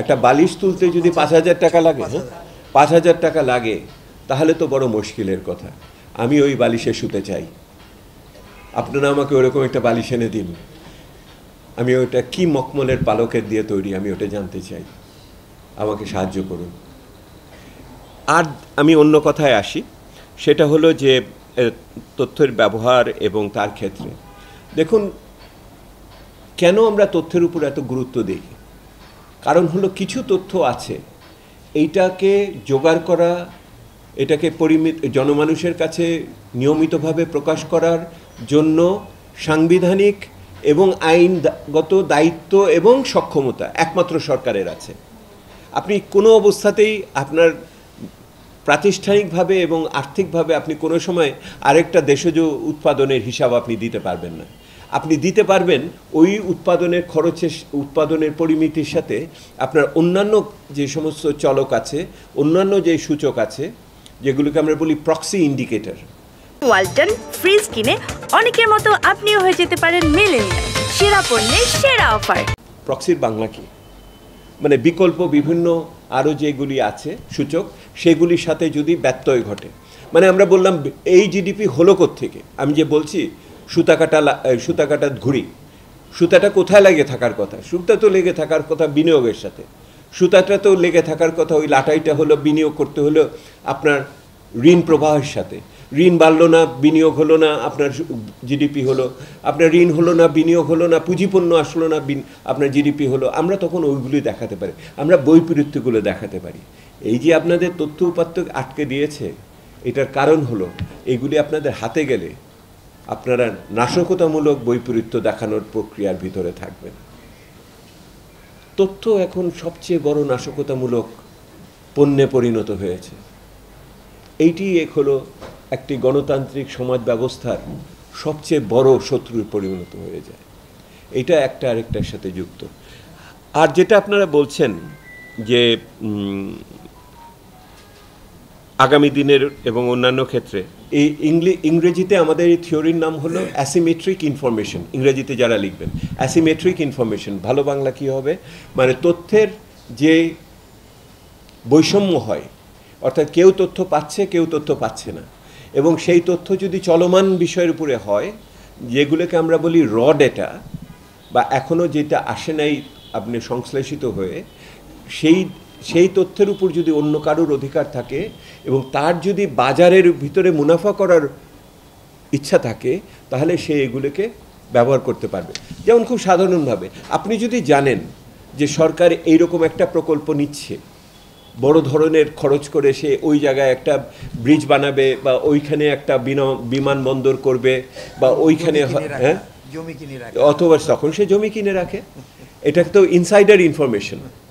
একটা বালিশ তুলতে যদি পাঁচ হাজার টাকা লাগে হ্যাঁ পাঁচ হাজার টাকা লাগে তাহলে তো বড় মুশকিলের কথা আমি ওই বালিশে শুতে চাই আপনারা আমাকে ওরকম একটা বালিশ এনে দিন আমি ওইটা কি মকমলের পালকের দিয়ে তৈরি আমি ওটা জানতে চাই আমাকে সাহায্য করুন আর আমি অন্য কথায় আসি সেটা হলো যে তথ্যের ব্যবহার এবং তার ক্ষেত্রে দেখুন কেন আমরা তথ্যের উপর এত গুরুত্ব দিই কারণ হলো কিছু তথ্য আছে এইটাকে জোগাড় করা এটাকে পরিমিত জনমানুষের কাছে নিয়মিতভাবে প্রকাশ করার জন্য সাংবিধানিক এবং আইনগত দায়িত্ব এবং সক্ষমতা একমাত্র সরকারের আছে আপনি কোনো অবস্থাতেই আপনার প্রাতিষ্ঠানিকভাবে এবং আর্থিকভাবে আপনি কোনো সময় আরেকটা দেশজ উৎপাদনের হিসাব আপনি দিতে পারবেন না আপনি দিতে পারবেন ওই উৎপাদনের খরচের উৎপাদনের পরিমিতির সাথে আপনার অন্যান্য যে সমস্ত চলক আছে অন্যান্য যে সূচক আছে যেগুলোকে আমরা বলি প্রক্সি ইন্ডিকেটর ওয়ালটন ফ্রিজ কিনে অনেকের মতো আপনিও হয়ে যেতে পারেন মেলেনিয়া সেরা পণ্যের সেরা অফার প্রক্সির বাংলা কী মানে বিকল্প বিভিন্ন আরও যেগুলি আছে সূচক সেগুলির সাথে যদি ব্যত্যয় ঘটে মানে আমরা বললাম এই জিডিপি হলো থেকে আমি যে বলছি সুতা কাটা সুতা কাটা ঘুড়ি সুতাটা কোথায় লেগে থাকার কথা সুতা তো লেগে থাকার কথা বিনিয়োগের সাথে সুতাটা তো লেগে থাকার কথা ওই লাটাইটা হলো বিনিয়োগ করতে হলো আপনার ঋণ প্রবাহের সাথে ঋণ বাড়লো না বিনিয়োগ হলো না আপনার জিডিপি হলো আপনার ঋণ হলো না বিনিয়োগ হলো না পুঁজিপণ্য আসলো না আপনার জিডিপি হলো আমরা তখন ওইগুলি দেখাতে পারি আমরা বৈপরীত্যগুলো দেখাতে পারি এই যে আপনাদের তথ্য উপাত্ত আটকে দিয়েছে এটার কারণ হলো এগুলি আপনাদের হাতে গেলে আপনারা নাশকতামূলক বৈপরীত্য দেখানোর প্রক্রিয়ার ভিতরে থাকবেন তথ্য এখন সবচেয়ে বড় নাশকতামূলক পণ্যে পরিণত হয়েছে এইটি এক হলো একটি গণতান্ত্রিক সমাজ ব্যবস্থার সবচেয়ে বড় শত্রুর পরিণত হয়ে যায় এটা একটা আরেকটার সাথে যুক্ত আর যেটা আপনারা বলছেন যে আগামী দিনের এবং অন্যান্য ক্ষেত্রে এই ইংলি ইংরেজিতে আমাদের এই থিওরির নাম হলো অ্যাসিমেট্রিক ইনফরমেশন ইংরেজিতে যারা লিখবেন অ্যাসিমেট্রিক ইনফরমেশন ভালো বাংলা কী হবে মানে তথ্যের যে বৈষম্য হয় অর্থাৎ কেউ তথ্য পাচ্ছে কেউ তথ্য পাচ্ছে না এবং সেই তথ্য যদি চলমান বিষয়ের উপরে হয় যেগুলোকে আমরা বলি র ডেটা বা এখনও যেটা আসে নাই আপনি সংশ্লেষিত হয়ে সেই সেই তথ্যের উপর যদি অন্য কারোর অধিকার থাকে এবং তার যদি বাজারের ভিতরে মুনাফা করার ইচ্ছা থাকে তাহলে সে এগুলোকে ব্যবহার করতে পারবে যেমন খুব সাধারণভাবে আপনি যদি জানেন যে সরকার এইরকম একটা প্রকল্প নিচ্ছে বড় ধরনের খরচ করে সে ওই জায়গায় একটা ব্রিজ বানাবে বা ওইখানে একটা বিমানবন্দর করবে বা ওইখানে হ্যাঁ অথবা তখন সে জমি কিনে রাখে এটা তো ইনসাইডার ইনফরমেশন